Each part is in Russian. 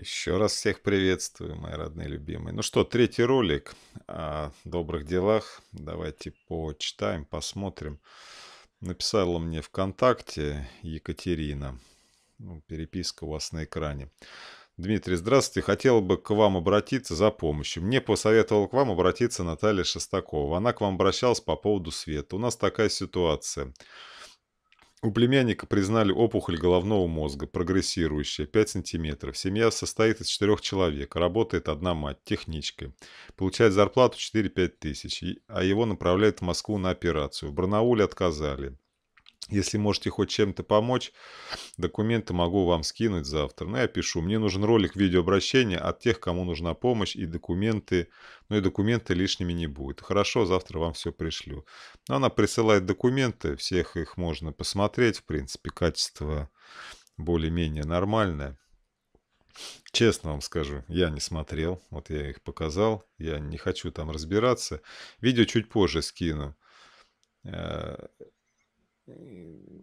Еще раз всех приветствую, мои родные любимые. Ну что, третий ролик о добрых делах. Давайте почитаем, посмотрим. Написала мне ВКонтакте Екатерина. Ну, переписка у вас на экране. Дмитрий, здравствуйте. Хотел бы к вам обратиться за помощью. Мне посоветовал к вам обратиться Наталья Шестакова. Она к вам обращалась по поводу света. У нас такая ситуация. У племянника признали опухоль головного мозга, прогрессирующая, 5 сантиметров. Семья состоит из четырех человек, работает одна мать, техничкой. Получает зарплату 4-5 тысяч, а его направляют в Москву на операцию. В Барнауле отказали. Если можете хоть чем-то помочь, документы могу вам скинуть завтра. Ну, я пишу. Мне нужен ролик видеообращения от тех, кому нужна помощь, и документы. Ну, и документы лишними не будет. Хорошо, завтра вам все пришлю. Но ну, она присылает документы. Всех их можно посмотреть. В принципе, качество более-менее нормальное. Честно вам скажу, я не смотрел. Вот я их показал. Я не хочу там разбираться. Видео чуть позже скину э,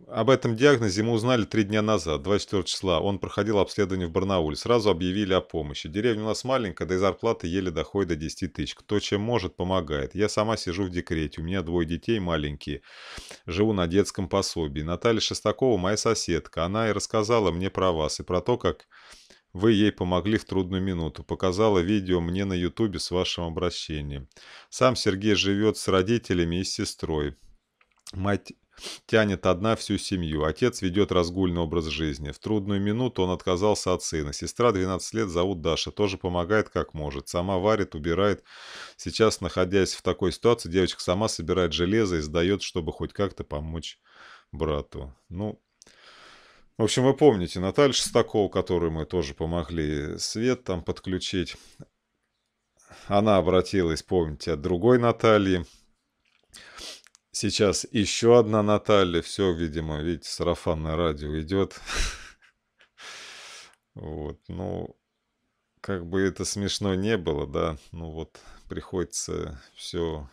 об этом диагнозе мы узнали три дня назад, 24 числа. Он проходил обследование в Барнауле. Сразу объявили о помощи. Деревня у нас маленькая, да и зарплата еле доходит до 10 тысяч. Кто чем может, помогает. Я сама сижу в декрете. У меня двое детей маленькие. Живу на детском пособии. Наталья Шестакова моя соседка. Она и рассказала мне про вас и про то, как вы ей помогли в трудную минуту. Показала видео мне на ютубе с вашим обращением. Сам Сергей живет с родителями и с сестрой. Мать Тянет одна всю семью, отец ведет разгульный образ жизни. В трудную минуту он отказался от сына. Сестра 12 лет, зовут Даша, тоже помогает как может. Сама варит, убирает. Сейчас, находясь в такой ситуации, девочка сама собирает железо и сдает, чтобы хоть как-то помочь брату. Ну, в общем, вы помните, Наталья Шестакова, которой мы тоже помогли свет там подключить. Она обратилась, помните, от другой Натальи, Сейчас еще одна Наталья. Все, видимо, видите, сарафанное радио идет. Вот, ну, как бы это смешно не было, да, ну вот приходится все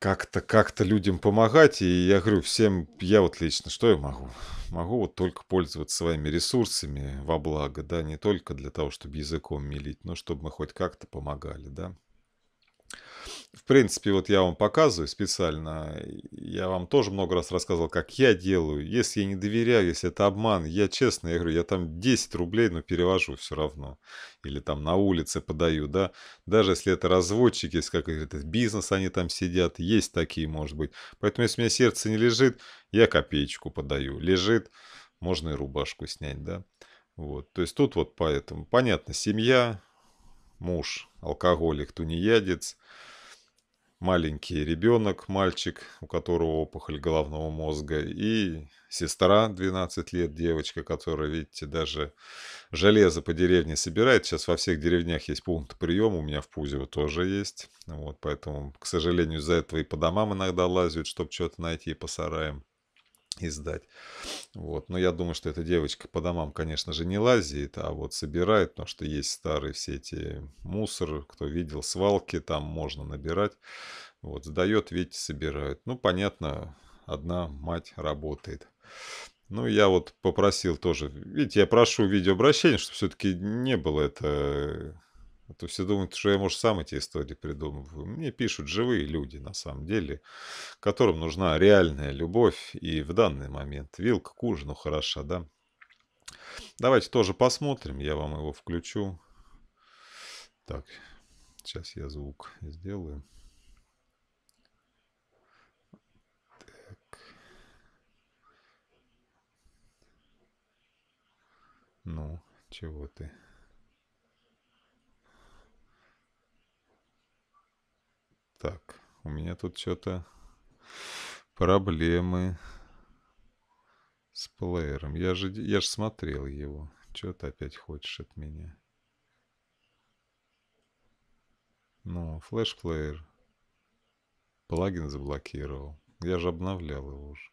как-то как-то людям помогать. И я говорю, всем, я вот лично, что я могу? Могу вот только пользоваться своими ресурсами во благо, да, не только для того, чтобы языком милить, но чтобы мы хоть как-то помогали, да. В принципе, вот я вам показываю специально. Я вам тоже много раз рассказывал, как я делаю. Если я не доверяю, если это обман, я честно, я говорю, я там 10 рублей, но перевожу все равно. Или там на улице подаю, да. Даже если это разводчики, если как это бизнес, они там сидят. Есть такие, может быть. Поэтому, если у меня сердце не лежит, я копеечку подаю. Лежит, можно и рубашку снять, да. Вот, то есть тут вот поэтому, понятно, семья, муж, алкоголик, тунеядец, маленький ребенок, мальчик, у которого опухоль головного мозга, и сестра 12 лет, девочка, которая, видите, даже железо по деревне собирает. Сейчас во всех деревнях есть пункт приема, у меня в Пузево тоже есть. Вот, поэтому, к сожалению, из-за этого и по домам иногда лазят, чтобы что-то найти по сараям. издать. Вот. Но я думаю, что эта девочка по домам, конечно же, не лазит, а вот собирает, потому что есть старые все эти мусор, кто видел, свалки там можно набирать. Вот, сдает, видите, собирают. Ну, понятно, одна мать работает. Ну, я вот попросил тоже, видите, я прошу видеообращение, чтобы все-таки не было это а то все думают, что я, может, сам эти истории придумываю. Мне пишут живые люди, на самом деле, которым нужна реальная любовь. И в данный момент вилка к ужину хороша, да? Давайте тоже посмотрим, я вам его включу. Так, сейчас я звук сделаю. Ну, чего ты? Так, у меня тут что-то проблемы с плеером. Я же, я же смотрел его. Что ты опять хочешь от меня? Ну, флеш-плеер. Плагин заблокировал. Я же обновлял его уже.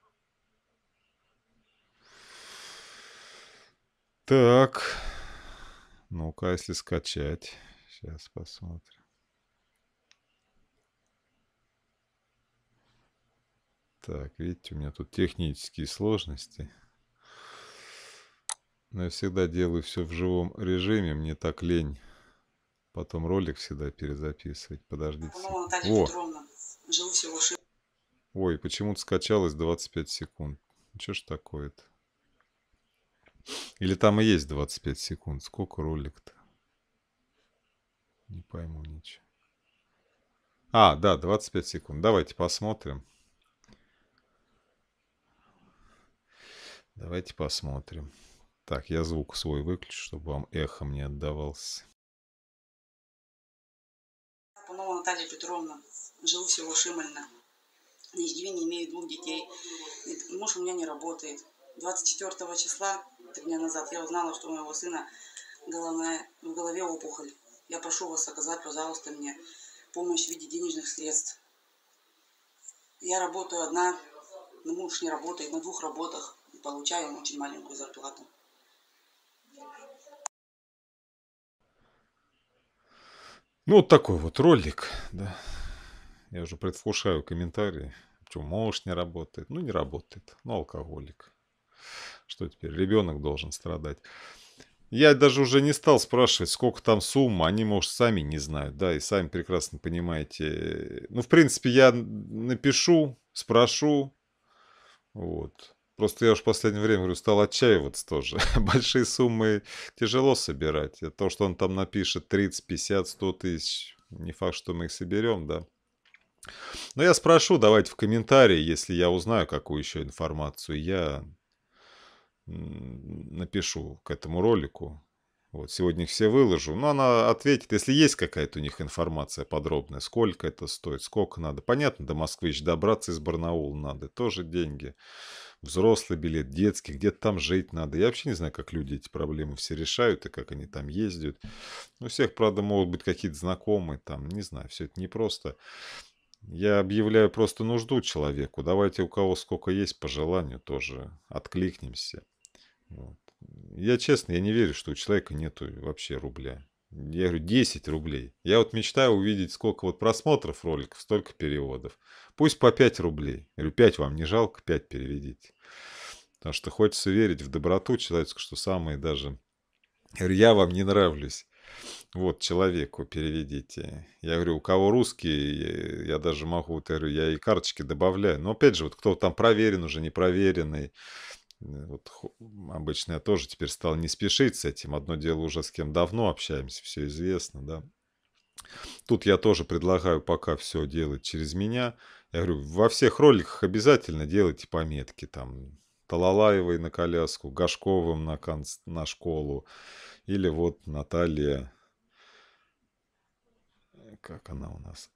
Так. Ну-ка, а если скачать. Сейчас посмотрим. Так, видите, у меня тут технические сложности. Но я всегда делаю все в живом режиме, мне так лень. Потом ролик всегда перезаписывать. Подождите. Ну, О, Ой, почему-то скачалось 25 секунд. Что ж такое-то? Или там и есть 25 секунд? Сколько ролик-то? Не пойму ничего. А, да, 25 секунд. Давайте посмотрим. Давайте посмотрим. Так, я звук свой выключу, чтобы вам эхом не отдавался. Пунова Наталья Петровна. Живу в село Шимольно. На Еждивине имею двух детей. Муж у меня не работает. 24 числа, три дня назад, я узнала, что у моего сына головная, в голове опухоль. Я прошу вас оказать, пожалуйста, мне помощь в виде денежных средств. Я работаю одна, муж не работает, на двух работах получаем очень маленькую зарплату. Ну, вот такой вот ролик, да. Я уже предвкушаю комментарии. Что, муж не работает? Ну, не работает. Ну, алкоголик. Что теперь? Ребенок должен страдать. Я даже уже не стал спрашивать, сколько там сумма. Они, может, сами не знают, да, и сами прекрасно понимаете. Ну, в принципе, я напишу, спрошу. Вот. Просто я уж в последнее время, говорю, стал отчаиваться тоже. Большие суммы тяжело собирать. То, что он там напишет 30, 50, 100 тысяч, не факт, что мы их соберем, да. Но я спрошу, давайте в комментарии, если я узнаю какую еще информацию, я напишу к этому ролику. Вот, сегодня их все выложу. Но она ответит, если есть какая-то у них информация подробная, сколько это стоит, сколько надо. Понятно, до Москвы еще добраться из Барнаула надо, тоже деньги взрослый билет, детский, где-то там жить надо. Я вообще не знаю, как люди эти проблемы все решают и как они там ездят. У всех, правда, могут быть какие-то знакомые там, не знаю, все это непросто. Я объявляю просто нужду человеку. Давайте у кого сколько есть по желанию тоже откликнемся. Вот. Я честно, я не верю, что у человека нету вообще рубля. Я говорю, 10 рублей. Я вот мечтаю увидеть, сколько вот просмотров роликов, столько переводов. Пусть по 5 рублей. Я говорю, 5 вам не жалко, 5 переведите. Потому что хочется верить в доброту человеческую, что самые даже... Я говорю, я вам не нравлюсь. Вот, человеку переведите. Я говорю, у кого русский, я даже могу, я, говорю, я и карточки добавляю. Но опять же, вот кто там проверен уже, непроверенный. Э, вот обычно я тоже теперь стал не спешить с этим. Одно дело уже с кем давно общаемся, все известно, да. Тут я тоже предлагаю пока все делать через меня. Я говорю, во всех роликах обязательно делайте пометки там Талалаевой на коляску, Гашковым на, кон на школу или вот Наталья, э, как она у нас,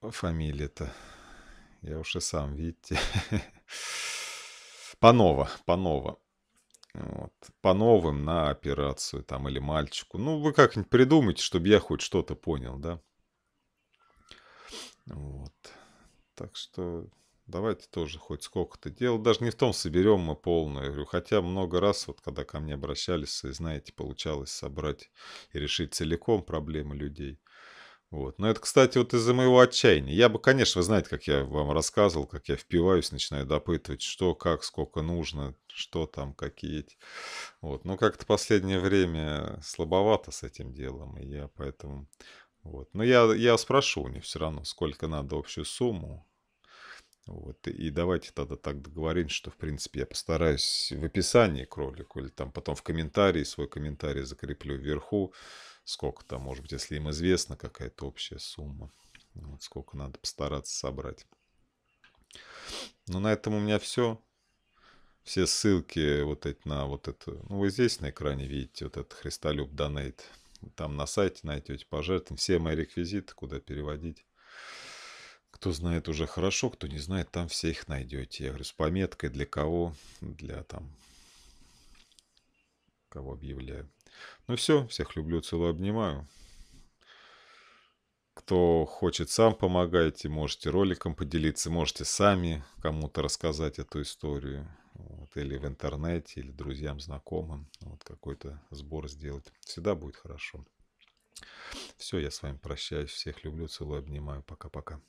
фамилия-то. Я уж и сам, видите. Панова, Панова. Вот. По новым на операцию там или мальчику. Ну, вы как-нибудь придумайте, чтобы я хоть что-то понял, да? Вот. Так что давайте тоже хоть сколько-то дел. Даже не в том соберем мы полную. Говорю, хотя много раз, вот когда ко мне обращались, и знаете, получалось собрать и решить целиком проблемы людей. Вот. Но это, кстати, вот из-за моего отчаяния. Я бы, конечно, вы знаете, как я вам рассказывал, как я впиваюсь, начинаю допытывать, что, как, сколько нужно, что там, какие эти. Вот. Но как-то последнее время слабовато с этим делом, и я поэтому... Вот. Но я, я спрошу у них все равно, сколько надо общую сумму. Вот. И давайте тогда так договоримся, что, в принципе, я постараюсь в описании к ролику или там потом в комментарии, свой комментарий закреплю вверху, сколько-то, может быть, если им известна какая-то общая сумма, вот сколько надо постараться собрать. Ну, на этом у меня все. Все ссылки вот эти на вот это, ну, вы здесь на экране видите вот этот Христолюб Донейт. Там на сайте найдете пожертвования, все мои реквизиты, куда переводить. Кто знает уже хорошо, кто не знает, там все их найдете. Я говорю, с пометкой для кого, для там, кого объявляю. Ну все, всех люблю, целую, обнимаю. Кто хочет, сам помогайте, можете роликом поделиться, можете сами кому-то рассказать эту историю. Вот, или в интернете, или друзьям, знакомым. Вот какой-то сбор сделать. Всегда будет хорошо. Все, я с вами прощаюсь. Всех люблю, целую, обнимаю. Пока-пока.